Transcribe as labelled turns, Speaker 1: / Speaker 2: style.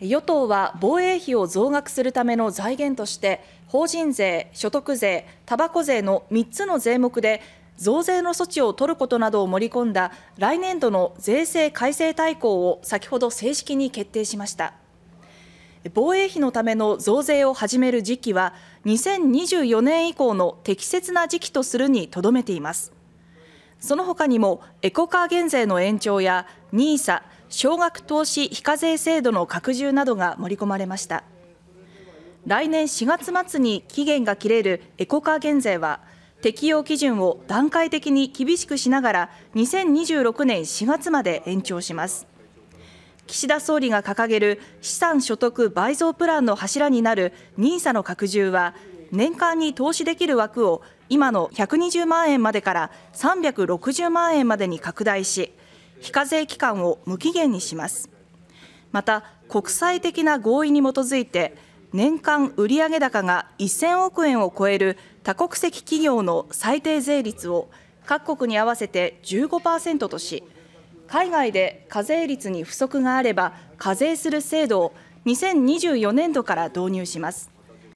Speaker 1: 与党は防衛費を増額するための財源として法人税、所得税、たばこ税の3つの税目で増税の措置を取ることなどを盛り込んだ来年度の税制改正大綱を先ほど正式に決定しました。防衛費のための増税を始める時期は2024年以降の適切な時期とするにとどめています。その他にもエコカー減税の延長や NISA 少額投資非課税制度の拡充などが盛り込まれました。来年4月末に期限が切れるエコカー減税は、適用基準を段階的に厳しくしながら、2026年4月まで延長します。岸田総理が掲げる資産所得倍増プランの柱になる NISA の拡充は、年間に投資できる枠を今の120万円までから360万円までに拡大し、非課税期間を無期限にしますまた国際的な合意に基づいて年間売上高が1000億円を超える多国籍企業の最低税率を各国に合わせて15%とし海外で課税率に不足があれば課税する制度を2024年度から導入します